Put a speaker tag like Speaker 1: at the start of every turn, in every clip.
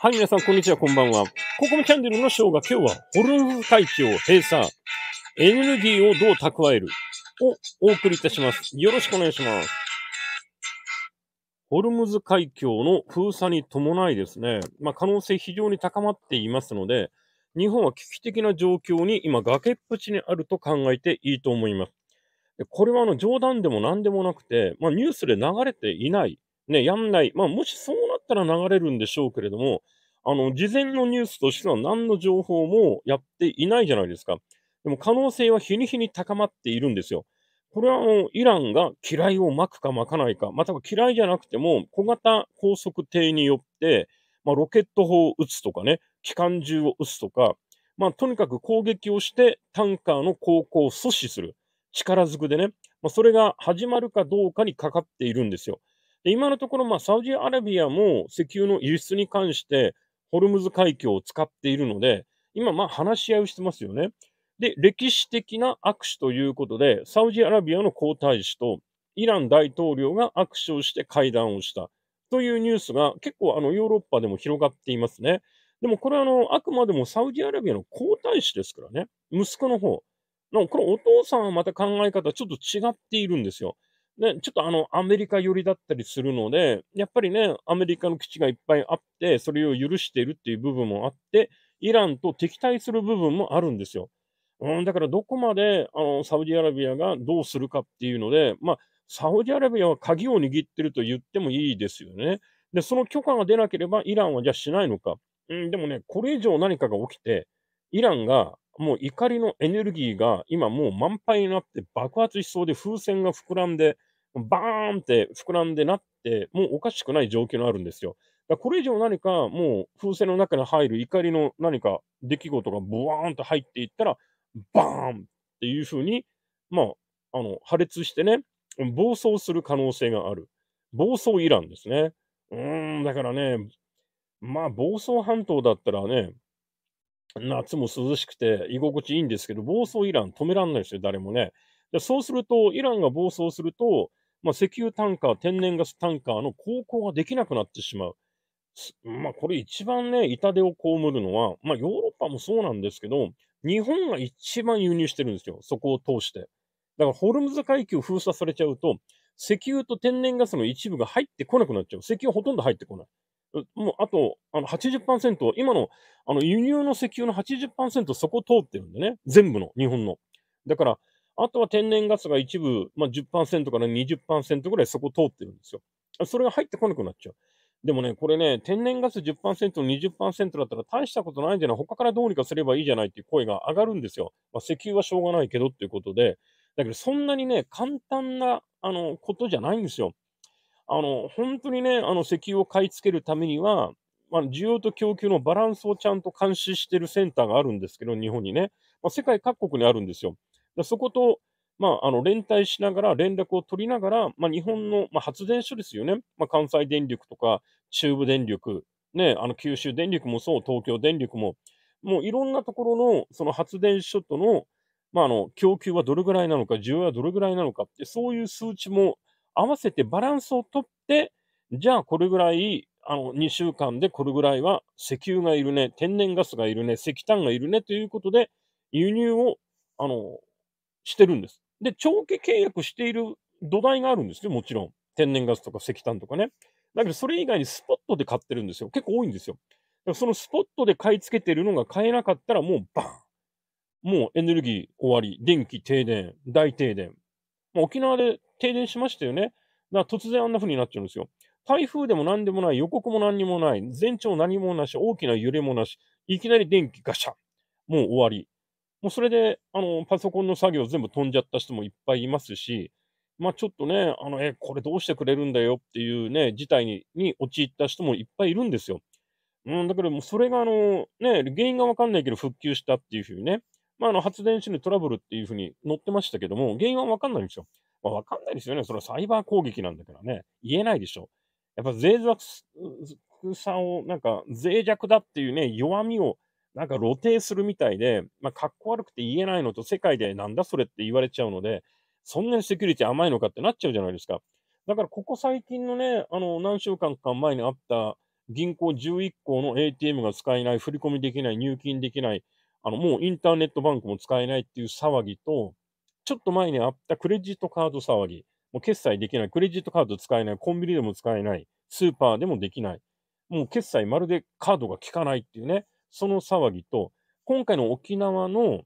Speaker 1: はい、皆さん、こんにちは、こんばんは。ココムチャンネルのショーが今日は、ホルムフ海峡閉鎖、エネルギーをどう蓄えるをお送りいたします。よろしくお願いします。ホルムズ海峡の封鎖に伴いですね、まあ、可能性非常に高まっていますので、日本は危機的な状況に今、崖っぷちにあると考えていいと思います。これはあの冗談でも何でもなくて、まあ、ニュースで流れていないね、やんない。まあ、もしそうなったら流れるんでしょうけれども、あの、事前のニュースとしては何の情報もやっていないじゃないですか。でも可能性は日に日に高まっているんですよ。これはあのイランが機雷をまくかまかないか、または機雷じゃなくても小型高速艇によって、まあ、ロケット砲を撃つとかね、機関銃を撃つとか、まあ、とにかく攻撃をしてタンカーの航行を阻止する力ずくでね、まあ、それが始まるかどうかにかかっているんですよ。今のところ、まあ、サウジアラビアも石油の輸出に関して、ホルムズ海峡を使っているので、今、まあ、話し合いをしてますよね。で、歴史的な握手ということで、サウジアラビアの皇太子とイラン大統領が握手をして会談をしたというニュースが結構あのヨーロッパでも広がっていますね。でもこれはあのあくまでもサウジアラビアの皇太子ですからね、息子の方。のこのお父さんはまた考え方ちょっと違っているんですよ。ね、ちょっとあの、アメリカ寄りだったりするので、やっぱりね、アメリカの基地がいっぱいあって、それを許しているっていう部分もあって、イランと敵対する部分もあるんですよ。うん、だからどこまであのサウジアラビアがどうするかっていうので、まあ、サウジアラビアは鍵を握ってると言ってもいいですよね。で、その許可が出なければイランはじゃあしないのか。うん、でもね、これ以上何かが起きて、イランがもう怒りのエネルギーが今もう満杯になって爆発しそうで風船が膨らんで、バーンって膨らんでなって、もうおかしくない状況にあるんですよ。だこれ以上何かもう風船の中に入る怒りの何か出来事がブワーンと入っていったら、バーンっていうふうに、まあ、あの、破裂してね、暴走する可能性がある。暴走イランですね。うーん、だからね、まあ、暴走半島だったらね、夏も涼しくて居心地いいんですけど、暴走イラン止めらんないですよ、誰もね。そうすると、イランが暴走すると、まあ、石油タンカー、天然ガスタンカーの航行ができなくなってしまう。まあ、これ一番ね、痛手を被るのは、まあ、ヨーロッパもそうなんですけど、日本が一番輸入してるんですよ、そこを通して。だから、ホルムズ海峡封鎖されちゃうと、石油と天然ガスの一部が入ってこなくなっちゃう。石油ほとんど入ってこない。もうあと、あの80%、今のあの輸入の石油の80%そこ通ってるんでね。全部の、日本の。だから、あとは天然ガスが一部、まあ10、から20%ぐらいそこ通ってるんですよ。それが入ってこなくなっちゃう。でもね、これね、天然ガス10%、20%だったら大したことないんじゃない他からどうにかすればいいじゃないっていう声が上がるんですよ。まあ、石油はしょうがないけどっていうことで。だけど、そんなにね、簡単な、あの、ことじゃないんですよ。あの、本当にね、あの、石油を買い付けるためには、まあ、需要と供給のバランスをちゃんと監視しているセンターがあるんですけど、日本にね、まあ、世界各国にあるんですよ。そこと、まあ、あの連帯しながら、連絡を取りながら、まあ、日本の、まあ、発電所ですよね、まあ、関西電力とか中部電力、ね、あの九州電力もそう、東京電力も、もういろんなところのその発電所との,、まあ、あの供給はどれぐらいなのか、需要はどれぐらいなのかって、そういう数値も合わせてバランスをとって、じゃあこれぐらい、あの、2週間でこれぐらいは石油がいるね、天然ガスがいるね、石炭がいるねということで、輸入を、あの、してるんです。で、長期契約している土台があるんですよ、もちろん。天然ガスとか石炭とかね。だけど、それ以外にスポットで買ってるんですよ。結構多いんですよ。そのスポットで買い付けてるのが買えなかったらもうバンもうエネルギー終わり、電気停電、大停電、もう沖縄で停電しましたよね。だから突然あんな風になっちゃうんですよ。台風でも何でもない、予告も何にもない、前兆何もなし、大きな揺れもなし、いきなり電気ガシャもう終わり。もうそれで、あの、パソコンの作業全部飛んじゃった人もいっぱいいますし、まあちょっとね、あの、え、これどうしてくれるんだよっていうね、事態にに陥った人もいっぱいいるんですよ。うん、だけどもうそれがあの、ね、原因がわかんないけど復旧したっていうふうにね、まあ、あの、発電所にトラブルっていうふうに載ってましたけども、原因はわかんないんですよ。まあ、わかんないですよね。それはサイバー攻撃なんだからね。言えないでしょ。やっぱ脆弱さを、なんか脆弱だっていうね、弱みをなんか露呈するみたいで、まあ、かっこ悪くて言えないのと、世界でなんだそれって言われちゃうので、そんなにセキュリティ甘いのかってなっちゃうじゃないですか。だからここ最近のね、あの、何週間か前にあった銀行11行の ATM が使えない、振り込みできない、入金できない、あの、もうインターネットバンクも使えないっていう騒ぎと、ちょっと前にあったクレジットカード騒ぎ、もう決済できない、クレジットカード使えない、コンビニでも使えない、スーパーでもできない、もう決済まるでカードが効かないっていうね、その騒ぎと、今回の沖縄の、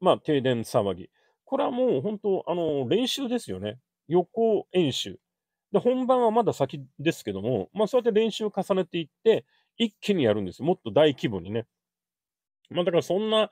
Speaker 1: まあ、停電騒ぎ、これはもう本当、あの、練習ですよね。予行演習。で、本番はまだ先ですけども、まあ、そうやって練習を重ねていって、一気にやるんですよ。もっと大規模にね。まあだからそんな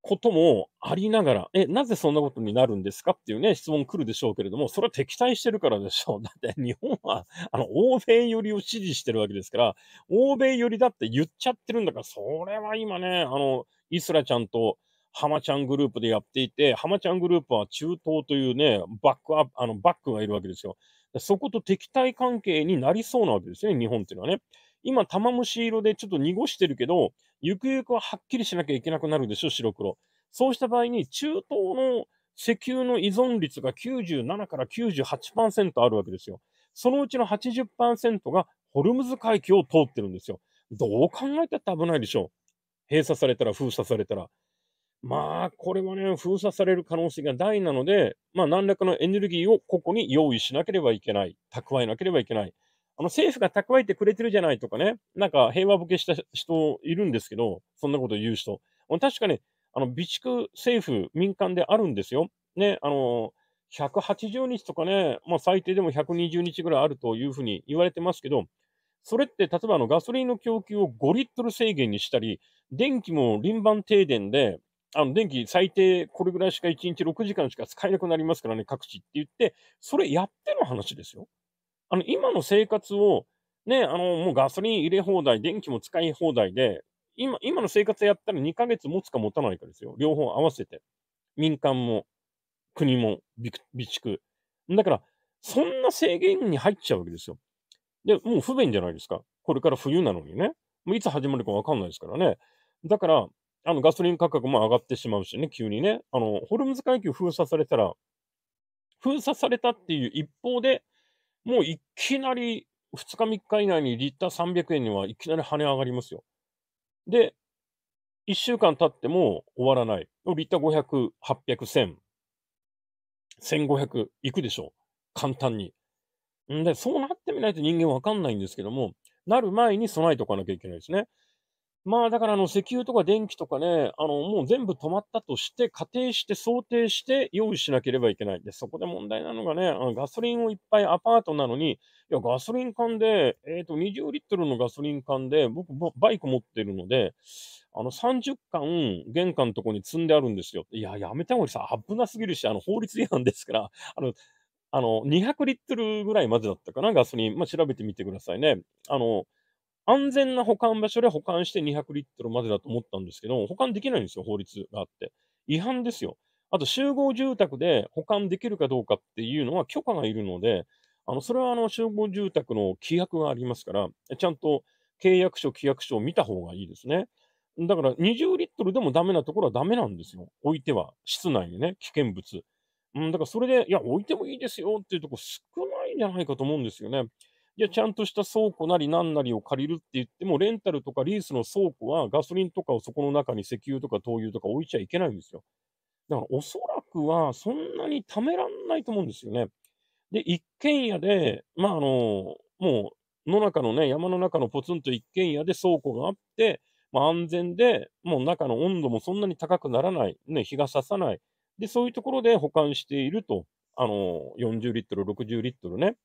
Speaker 1: こともありながら、え、なぜそんなことになるんですかっていうね、質問来るでしょうけれども、それは敵対してるからでしょう。だって日本は、あの、欧米寄りを支持してるわけですから、欧米寄りだって言っちゃってるんだから、それは今ね、あの、イスラちゃんと、ハマちゃんグループでやっていて、ハマちゃんグループは中東というね、バックアップ、あの、バックがいるわけですよ。そこと敵対関係になりそうなわけですね、日本っていうのはね。今、玉虫色でちょっと濁してるけど、ゆくゆくははっきりしなきゃいけなくなるでしょ、白黒。そうした場合に、中東の石油の依存率が97から98%あるわけですよ。そのうちの80%がホルムズ海峡を通ってるんですよ。どう考えたって危ないでしょう。閉鎖されたら封鎖されたら。まあ、これはね、封鎖される可能性が大なので、まあ、何らかのエネルギーをここに用意しなければいけない。蓄えなければいけない。あの政府が蓄えてくれてるじゃないとかね、なんか平和ボケした人いるんですけど、そんなこと言う人。確かね、あの備蓄政府、民間であるんですよ。ね、あの180日とかね、まあ、最低でも120日ぐらいあるというふうに言われてますけど、それって例えばあのガソリンの供給を5リットル制限にしたり、電気も輪番停電で、あの電気最低これぐらいしか1日6時間しか使えなくなりますからね、各地って言って、それやっての話ですよ。あの、今の生活を、ね、あの、もうガソリン入れ放題、電気も使い放題で、今、今の生活やったら2ヶ月持つか持たないかですよ。両方合わせて。民間も、国も、備蓄。だから、そんな制限に入っちゃうわけですよ。で、もう不便じゃないですか。これから冬なのにね。もういつ始まるかわかんないですからね。だから、あの、ガソリン価格も上がってしまうしね、急にね。あの、ホルムズ海峡封鎖されたら、封鎖されたっていう一方で、もういきなり2日3日以内にリッター300円にはいきなり跳ね上がりますよ。で、1週間経っても終わらない。リッター500、800、1000、1500いくでしょう。簡単に。んで、そうなってみないと人間わかんないんですけども、なる前に備えておかなきゃいけないですね。まあだからあの石油とか電気とかね、あのもう全部止まったとして、仮定して想定して用意しなければいけないで、そこで問題なのがね、あのガソリンをいっぱいアパートなのに、いや、ガソリン缶で、えっ、ー、と、20リットルのガソリン缶で、僕、バイク持ってるので、あの、30缶、玄関のとこに積んであるんですよ。いや、やめた方がさ、危なすぎるし、あの、法律違反ですから、あの、あの、200リットルぐらいまでだったかな、ガソリン。まあ、調べてみてくださいね。あの、安全な保管場所で保管して200リットルまでだと思ったんですけど、保管できないんですよ、法律があって。違反ですよ。あと、集合住宅で保管できるかどうかっていうのは許可がいるので、あのそれはあの集合住宅の規約がありますから、ちゃんと契約書、規約書を見た方がいいですね。だから20リットルでもダメなところはダメなんですよ。置いては、室内にね、危険物。うん、だからそれで、いや、置いてもいいですよっていうとこ少ないんじゃないかと思うんですよね。いや、ちゃんとした倉庫なり何なりを借りるって言っても、レンタルとかリースの倉庫はガソリンとかをそこの中に石油とか灯油とか置いちゃいけないんですよ。だからおそらくはそんなにためらんないと思うんですよね。で、一軒家で、まあ、あの、もう野中のね、山の中のポツンと一軒家で倉庫があって、まあ、安全で、もう中の温度もそんなに高くならない、ね、日がささない。で、そういうところで保管していると。あの、40リットル、60リットルね。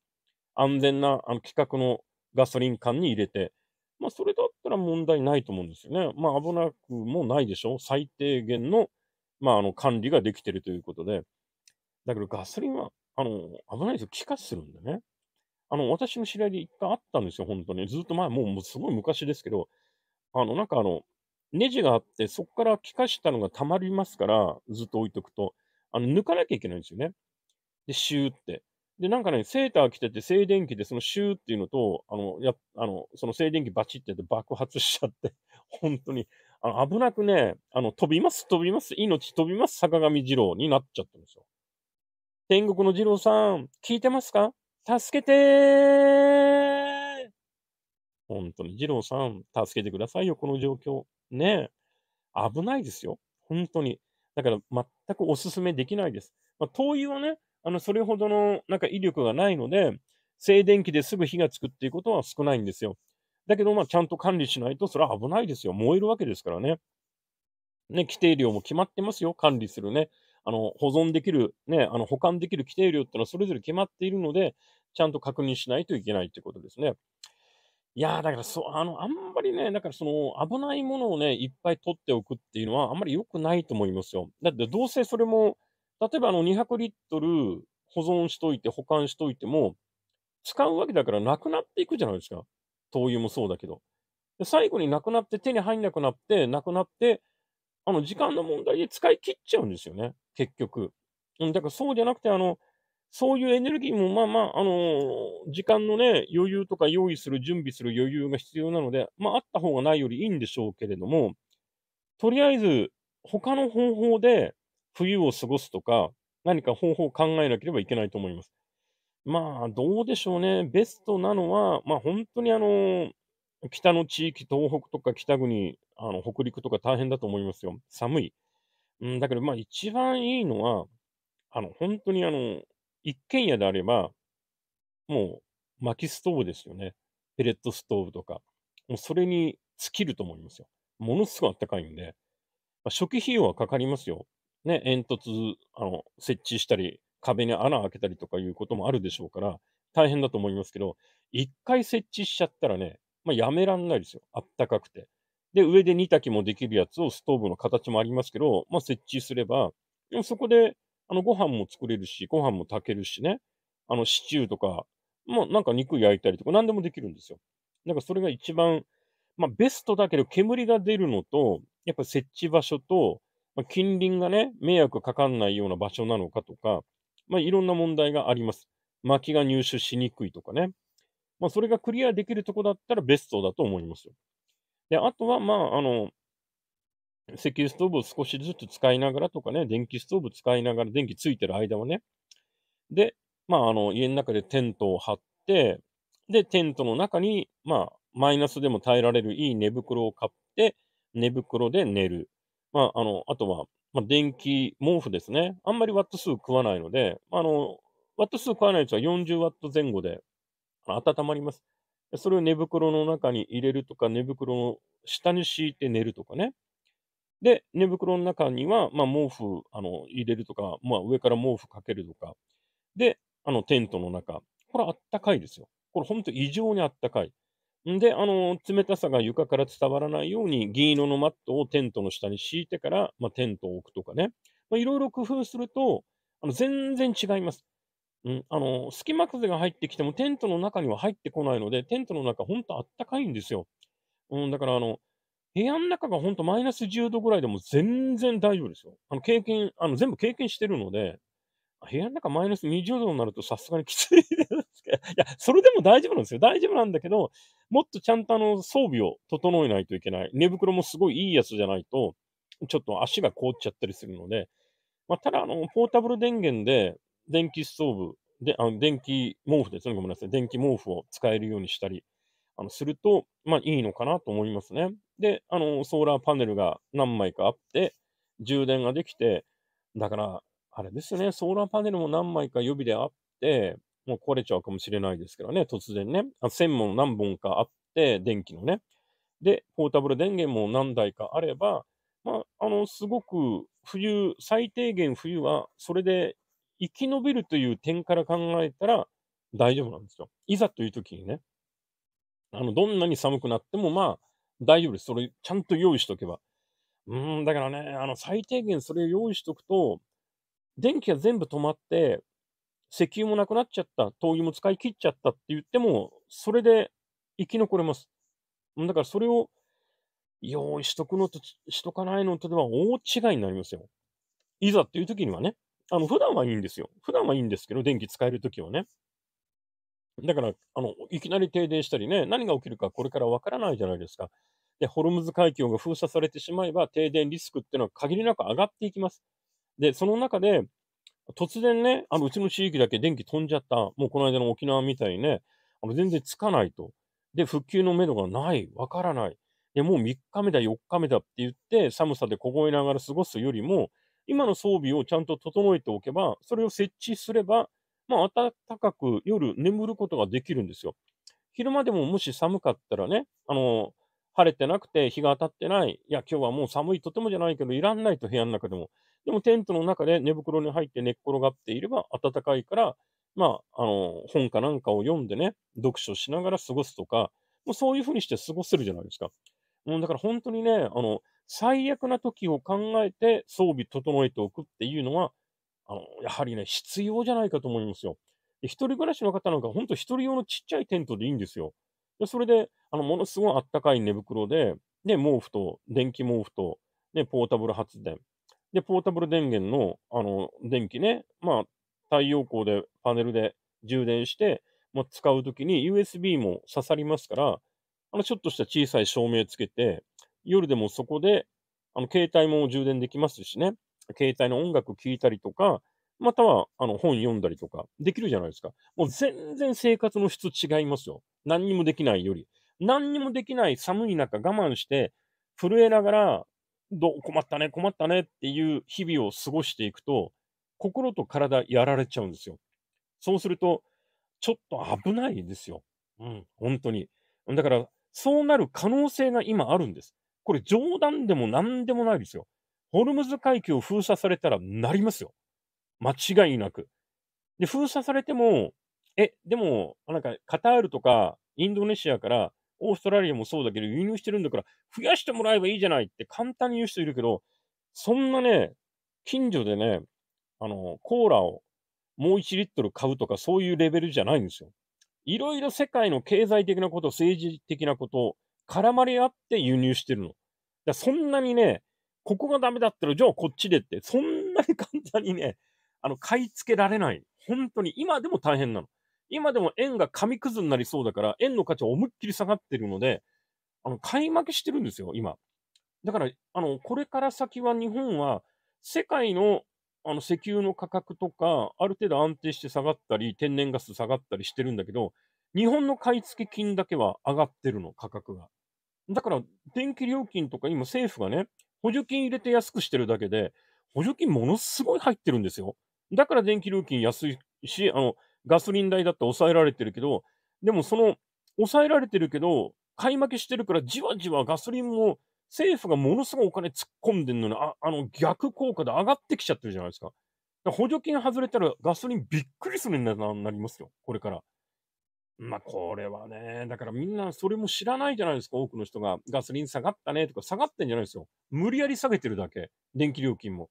Speaker 1: 安全なあの規格のガソリン缶に入れて、まあ、それだったら問題ないと思うんですよね。まあ、危なくもないでしょ。最低限の,、まあ、あの管理ができてるということで。だけど、ガソリンはあの危ないですよ。気化するんでね。あの、私の知り合いで一回あったんですよ、本当に。ずっと前、もうすごい昔ですけど、あの、なんかあの、ネジがあって、そこから気化したのが溜まりますから、ずっと置いとくと、あの、抜かなきゃいけないんですよね。で、シューって。で、なんかね、セーター着てて静電気で、そのシューっていうのと、あの、や、あの、その静電気バチってやって爆発しちゃって、本当に、あの、危なくね、あの、飛びます、飛びます、命飛びます、坂上二郎になっちゃったんですよ。天国の二郎さん、聞いてますか助けてー本当に、二郎さん、助けてくださいよ、この状況。ねえ。危ないですよ。本当に。だから、全くお勧めできないです。まあ、灯油はね、あの、それほどのなんか威力がないので、静電気ですぐ火がつくっていうことは少ないんですよ。だけど、まあ、ちゃんと管理しないと、それは危ないですよ。燃えるわけですからね。ね、規定量も決まってますよ。管理するね。あの、保存できる、ね、あの、保管できる規定量ってのはそれぞれ決まっているので、ちゃんと確認しないといけないということですね。いやだからそう、あの、あんまりね、だからその、危ないものをね、いっぱい取っておくっていうのは、あんまり良くないと思いますよ。だって、どうせそれも、例えばあの200リットル保存しといて、保管しといても、使うわけだからなくなっていくじゃないですか。灯油もそうだけど。で最後になくなって手に入んなくなって、なくなって、あの時間の問題で使い切っちゃうんですよね。結局。うん、だからそうじゃなくて、あの、そういうエネルギーもまあまあ、あのー、時間のね、余裕とか用意する、準備する余裕が必要なので、まああった方がないよりいいんでしょうけれども、とりあえず他の方法で冬を過ごすとか、何か方法を考えなければいけないと思います。まあ、どうでしょうね。ベストなのは、まあ、本当にあの、北の地域、東北とか北国、あの北陸とか大変だと思いますよ。寒い。うん、だけど、まあ、一番いいのは、あの、本当にあの、一軒家であれば、もう、薪ストーブですよね。ペレットストーブとか。もうそれに尽きると思いますよ。ものすごい暖かいんで、まあ、初期費用はかかりますよ。ね、煙突、あの、設置したり、壁に穴開けたりとかいうこともあるでしょうから、大変だと思いますけど、一回設置しちゃったらね、まあ、やめらんないですよ。あったかくて。で、上で煮炊きもできるやつをストーブの形もありますけど、まあ、設置すれば、でもそこで、あの、ご飯も作れるし、ご飯も炊けるしね、あの、シチューとか、もうなんか肉焼いたりとか、何でもできるんですよ。なんかそれが一番、まあ、ベストだけど、煙が出るのと、やっぱ設置場所と、まあ、近隣がね、迷惑かかんないような場所なのかとか、まあ、いろんな問題があります。薪が入手しにくいとかね。まあ、それがクリアできるとこだったらベストだと思いますよ。で、あとは、まあ、あの、石油ストーブを少しずつ使いながらとかね、電気ストーブ使いながら、電気ついてる間はね。で、まあ、あの、家の中でテントを張って、で、テントの中に、まあ、マイナスでも耐えられるいい寝袋を買って、寝袋で寝る。まあ、あの、あとは、まあ、電気、毛布ですね。あんまりワット数食わないので、あの、ワット数食わないやつは40ワット前後で温まります。それを寝袋の中に入れるとか、寝袋の下に敷いて寝るとかね。で、寝袋の中には、まあ、毛布あの入れるとか、まあ、上から毛布かけるとか。で、あのテントの中。これあったかいですよ。これ本当異常にあったかい。で、あの、冷たさが床から伝わらないように、銀色のマットをテントの下に敷いてから、まあ、テントを置くとかね。まあ、いろいろ工夫すると、あの全然違います。うん、あの、隙間風が入ってきても、テントの中には入ってこないので、テントの中、ほんとあったかいんですよ。うん、だから、あの、部屋の中がほんとマイナス10度ぐらいでも全然大丈夫ですよ。あの、経験、あの、全部経験してるので、部屋の中マイナス20度になるとさすがにきついですけど、いや、それでも大丈夫なんですよ。大丈夫なんだけど、もっとちゃんとあの装備を整えないといけない。寝袋もすごいいいやつじゃないと、ちょっと足が凍っちゃったりするので、まあ、ただあの、ポータブル電源で電気ストーブ、であの電気毛布ですね、ごめんなさい、電気毛布を使えるようにしたりあのすると、まあ、いいのかなと思いますね。で、あのソーラーパネルが何枚かあって、充電ができて、だから、あれですね、ソーラーパネルも何枚か予備であって、もう壊れちゃうかもしれないですけどね、突然ね。あ線も何本かあって、電気のね。で、ポータブル電源も何台かあれば、まあ、あの、すごく冬、最低限冬は、それで生き延びるという点から考えたら大丈夫なんですよ。いざという時にね、あの、どんなに寒くなっても、まあ、大丈夫です。それ、ちゃんと用意しとけば。うん、だからね、あの、最低限それを用意しとくと、電気が全部止まって、石油もなくなっちゃった、灯油も使い切っちゃったって言っても、それで生き残れます。だからそれを用意しとくのとしとかないのとでは大違いになりますよ。いざっていう時にはね、あの、普段はいいんですよ。普段はいいんですけど、電気使える時はね。だから、あの、いきなり停電したりね、何が起きるかこれからわからないじゃないですか。で、ホルムズ海峡が封鎖されてしまえば、停電リスクっていうのは限りなく上がっていきます。で、その中で、突然ね、あの、うちの地域だけ電気飛んじゃった。もうこの間の沖縄みたいにね、あ全然つかないと。で、復旧のめどがない。わからない。で、もう3日目だ、4日目だって言って、寒さで凍えながら過ごすよりも、今の装備をちゃんと整えておけば、それを設置すれば、まあ、暖かく夜眠ることができるんですよ。昼間でももし寒かったらね、あの、晴れてなくて、日が当たってない。いや、今日はもう寒い、とてもじゃないけど、いらんないと部屋の中でも。でもテントの中で寝袋に入って寝っ転がっていれば暖かいから、まあ、あの、本かなんかを読んでね、読書しながら過ごすとか、もうそういうふうにして過ごせるじゃないですか。もうだから本当にね、あの、最悪な時を考えて装備整えておくっていうのは、あの、やはりね、必要じゃないかと思いますよ。一人暮らしの方なんか、本当一人用のちっちゃいテントでいいんですよ。でそれで、あの、ものすごいあったかい寝袋で、で、毛布と、電気毛布と、ね、ポータブル発電。で、ポータブル電源の、あの、電気ね、まあ、太陽光で、パネルで充電して、まあ、使うときに USB も刺さりますから、あの、ちょっとした小さい照明つけて、夜でもそこで、あの、携帯も充電できますしね、携帯の音楽聴いたりとか、または、あの、本読んだりとか、できるじゃないですか。もう全然生活の質違いますよ。何にもできないより。何にもできない寒い中我慢して、震えながら、ど困ったね、困ったねっていう日々を過ごしていくと、心と体やられちゃうんですよ。そうすると、ちょっと危ないですよ。うん、本当に。だから、そうなる可能性が今あるんです。これ冗談でも何でもないですよ。ホルムズ海峡封鎖されたらなりますよ。間違いなく。で、封鎖されても、え、でも、なんか、カタールとか、インドネシアから、オーストラリアもそうだけど、輸入してるんだから、増やしてもらえばいいじゃないって簡単に言う人いるけど、そんなね、近所でね、あの、コーラをもう1リットル買うとか、そういうレベルじゃないんですよ。いろいろ世界の経済的なこと、政治的なこと、を絡まり合って輸入してるの。だそんなにね、ここがダメだったら、じゃあこっちでって、そんなに簡単にね、あの、買い付けられない。本当に、今でも大変なの。今でも円が紙くずになりそうだから、円の価値は思いっきり下がってるので、あの、買い負けしてるんですよ、今。だから、あの、これから先は日本は、世界の、あの、石油の価格とか、ある程度安定して下がったり、天然ガス下がったりしてるんだけど、日本の買い付け金だけは上がってるの、価格が。だから、電気料金とか今政府がね、補助金入れて安くしてるだけで、補助金ものすごい入ってるんですよ。だから電気料金安いし、あの、ガソリン代だって抑えられてるけど、でもその、抑えられてるけど、買い負けしてるから、じわじわガソリンも、政府がものすごいお金突っ込んでるのに、ああの逆効果で上がってきちゃってるじゃないですか。か補助金外れたらガソリンびっくりするようになりますよ、これから。まあ、これはね、だからみんなそれも知らないじゃないですか、多くの人が。ガソリン下がったねとか、下がってんじゃないですよ。無理やり下げてるだけ、電気料金も。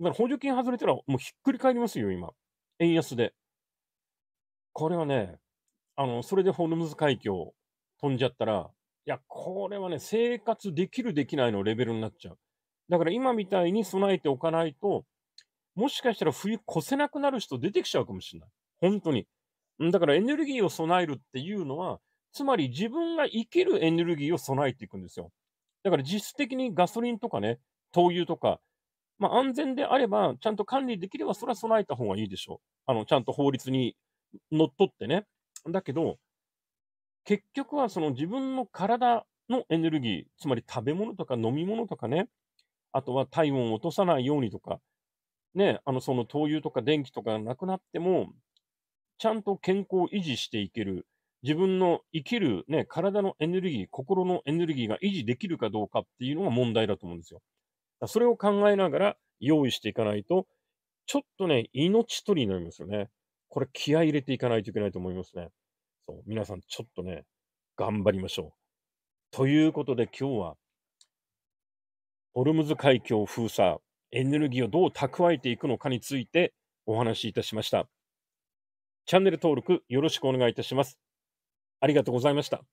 Speaker 1: だから補助金外れたらもうひっくり返りますよ、今。円安で。これはね、あの、それでホルムズ海峡飛んじゃったら、いや、これはね、生活できるできないのレベルになっちゃう。だから今みたいに備えておかないと、もしかしたら冬越せなくなる人出てきちゃうかもしれない。本当に。だからエネルギーを備えるっていうのは、つまり自分が生きるエネルギーを備えていくんですよ。だから実質的にガソリンとかね、灯油とか、まあ安全であれば、ちゃんと管理できれば、それは備えた方がいいでしょう。あの、ちゃんと法律に乗っ取ってね。だけど、結局はその自分の体のエネルギー、つまり食べ物とか飲み物とかね、あとは体温を落とさないようにとか、ね、あの、その灯油とか電気とかなくなっても、ちゃんと健康を維持していける、自分の生きる、ね、体のエネルギー、心のエネルギーが維持できるかどうかっていうのが問題だと思うんですよ。それを考えながら用意していかないと、ちょっとね、命取りになりますよね。これ気合入れていかないといけないと思いますね。そう皆さん、ちょっとね、頑張りましょう。ということで、今日は、ホルムズ海峡封鎖、エネルギーをどう蓄えていくのかについてお話しいたしました。チャンネル登録よろしくお願いいたします。ありがとうございました。